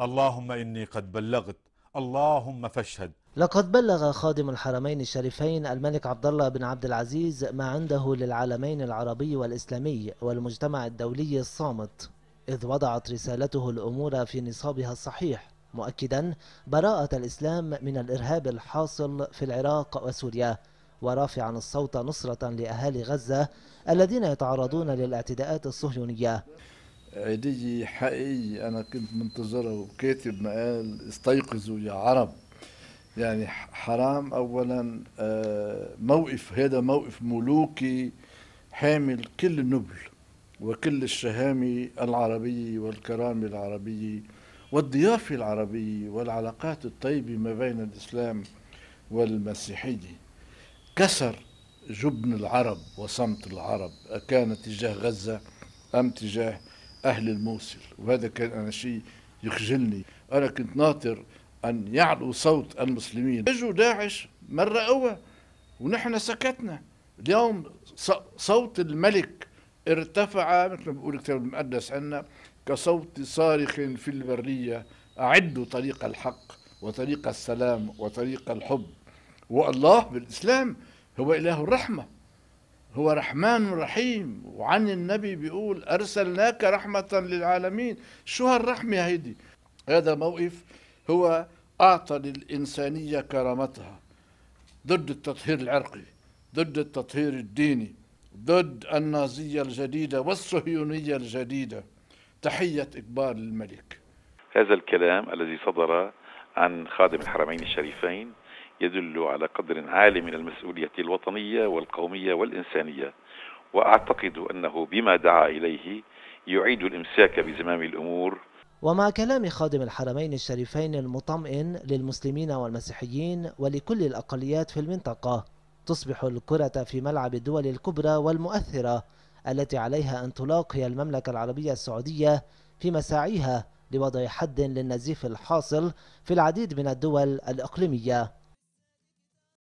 اللهم إني قد بلغت اللهم فاشهد لقد بلغ خادم الحرمين الشريفين الملك عبد الله بن عبد العزيز ما عنده للعالمين العربي والإسلامي والمجتمع الدولي الصامت إذ وضعت رسالته الأمور في نصابها الصحيح مؤكدا براءة الإسلام من الإرهاب الحاصل في العراق وسوريا ورافعا الصوت نصرة لأهالي غزة الذين يتعرضون للاعتداءات الصهيونية عيدية حقيقية أنا كنت منتظرها وكاتب مقال استيقظوا يا عرب يعني حرام أولا آه، موقف هذا موقف ملوكي حامل كل النبل وكل الشهامة العربية والكرامة العربية والضيافة العربية والعلاقات الطيبة ما بين الإسلام والمسيحية كسر جبن العرب وصمت العرب اكان تجاه غزة أم تجاه أهل الموصل وهذا كان أنا شيء يخجلني أنا كنت ناطر أن يعلو صوت المسلمين اجوا داعش مرة قوة ونحن سكتنا اليوم صوت الملك ارتفع مثل ما بيقول الكتاب المقدس عنا كصوت صارخ في البرية أعدوا طريق الحق وطريق السلام وطريق الحب والله بالإسلام هو إله الرحمة هو رحمن رحيم وعن النبي بيقول أرسلناك رحمة للعالمين شو هالرحمة هيدي هذا موقف هو أعطى للإنسانية كرامتها ضد التطهير العرقي ضد التطهير الديني ضد النازية الجديدة والصهيونية الجديدة تحية إكبار الملك هذا الكلام الذي صدر عن خادم الحرمين الشريفين يدل على قدر عال من المسؤولية الوطنية والقومية والإنسانية وأعتقد أنه بما دعا إليه يعيد الإمساك بزمام الأمور ومع كلام خادم الحرمين الشريفين المطمئن للمسلمين والمسيحيين ولكل الأقليات في المنطقة تصبح الكرة في ملعب الدول الكبرى والمؤثرة التي عليها أن تلاقي المملكة العربية السعودية في مساعيها لوضع حد للنزيف الحاصل في العديد من الدول الإقليمية